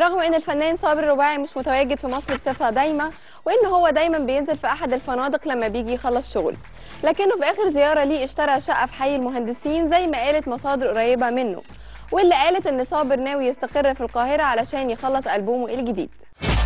رغم ان الفنان صابر الرباعي مش متواجد في مصر بصفه دايمه وان هو دايما بينزل في احد الفنادق لما بيجي يخلص شغل لكنه في اخر زياره ليه اشترى شقه في حي المهندسين زي ما قالت مصادر قريبه منه واللي قالت ان صابر ناوي يستقر في القاهره علشان يخلص البومه الجديد